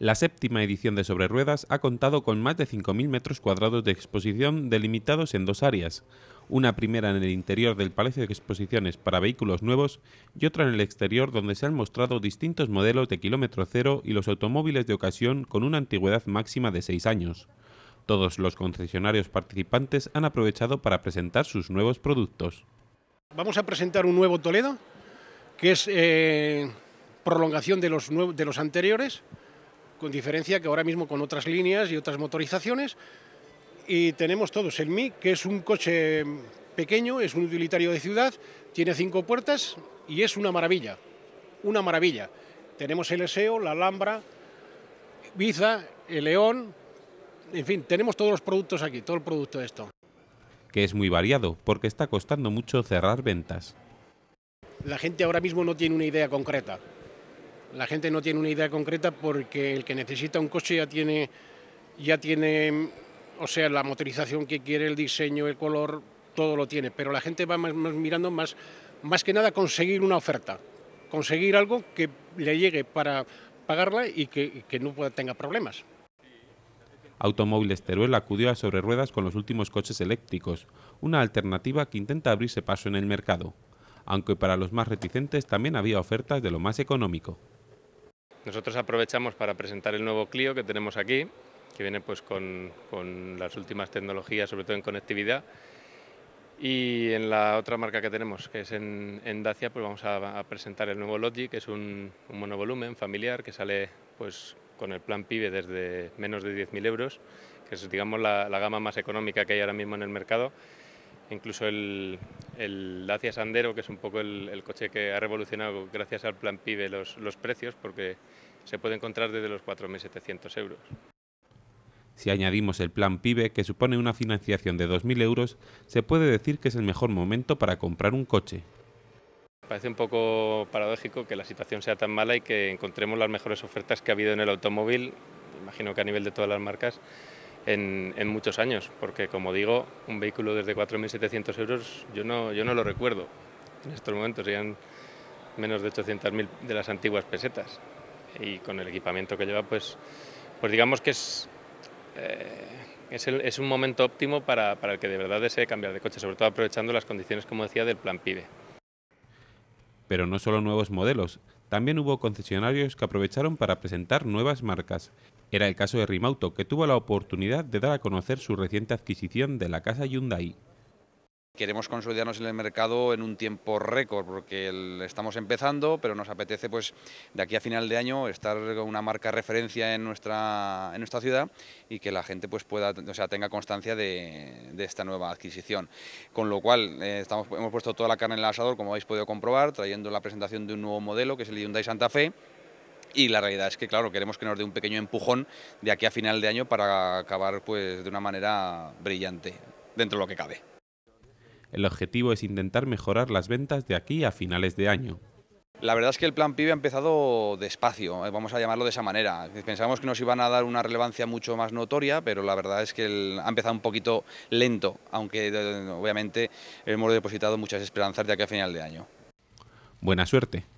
La séptima edición de Sobre ha contado con más de 5.000 metros cuadrados de exposición delimitados en dos áreas, una primera en el interior del Palacio de Exposiciones para vehículos nuevos y otra en el exterior donde se han mostrado distintos modelos de kilómetro cero y los automóviles de ocasión con una antigüedad máxima de seis años. Todos los concesionarios participantes han aprovechado para presentar sus nuevos productos. Vamos a presentar un nuevo Toledo, que es eh, prolongación de los anteriores, con diferencia que ahora mismo con otras líneas y otras motorizaciones. Y tenemos todos el Mi, que es un coche pequeño, es un utilitario de ciudad, tiene cinco puertas y es una maravilla, una maravilla. Tenemos el SEO la Alhambra, Biza, el León, en fin, tenemos todos los productos aquí, todo el producto de esto. Que es muy variado, porque está costando mucho cerrar ventas. La gente ahora mismo no tiene una idea concreta. La gente no tiene una idea concreta porque el que necesita un coche ya tiene, ya tiene, o sea, la motorización que quiere, el diseño, el color, todo lo tiene. Pero la gente va mirando más, más que nada conseguir una oferta, conseguir algo que le llegue para pagarla y que, no pueda, tenga problemas. Automóviles Teruel acudió a sobre ruedas con los últimos coches eléctricos, una alternativa que intenta abrirse paso en el mercado aunque para los más reticentes también había ofertas de lo más económico. Nosotros aprovechamos para presentar el nuevo Clio que tenemos aquí, que viene pues con, las últimas tecnologías, sobre todo en conectividad. Y en la otra marca que tenemos, que es en, Dacia, pues vamos a, presentar el nuevo Logi, que es un, monovolumen familiar que sale pues, con el plan PIBE desde menos de 10.000 euros, que es digamos la gama más económica que hay ahora mismo en el mercado. Incluso el, el Dacia Sandero, que es un poco el, coche que ha revolucionado gracias al plan PIBE los, los precios, porque se puede encontrar desde los 4.700 euros. Si añadimos el plan PIBE, que supone una financiación de 2.000 euros, se puede decir que es el mejor momento para comprar un coche. Parece un poco paradójico que la situación sea tan mala y que encontremos las mejores ofertas que ha habido en el automóvil, imagino que a nivel de todas las marcas, en, muchos años, porque como digo, un vehículo desde 4.700 euros yo no, yo no lo recuerdo en estos momentos, serían menos de 800.000 de las antiguas pesetas y con el equipamiento que lleva, pues, pues digamos que es, eh, es, un momento óptimo para, para el que de verdad desee cambiar de coche, sobre todo aprovechando las condiciones, como decía, del plan PIBE. Pero no solo nuevos modelos, también hubo concesionarios que aprovecharon para presentar nuevas marcas. Era el caso de Rimauto, que tuvo la oportunidad de dar a conocer su reciente adquisición de la casa Hyundai queremos consolidarnos en el mercado en un tiempo récord, porque estamos empezando, pero nos apetece pues de aquí a final de año estar con una marca referencia en nuestra, ciudad y que la gente pues pueda, o sea, tenga constancia de, esta nueva adquisición. Con lo cual, eh, hemos puesto toda la carne en el asador, como habéis podido comprobar, trayendo la presentación de un nuevo modelo, que es el Hyundai Santa Fe, y la realidad es que, claro, queremos que nos dé un pequeño empujón de aquí a final de año para acabar pues, de una manera brillante, dentro de lo que cabe. El objetivo es intentar mejorar las ventas de aquí a finales de año. La verdad es que el plan PIB ha empezado despacio, eh, vamos a llamarlo de esa manera. Pensábamos que nos iban a dar una relevancia mucho más notoria, pero la verdad es que ha empezado un poquito lento, aunque eh, obviamente hemos depositado muchas esperanzas de aquí a final de año. Buena suerte.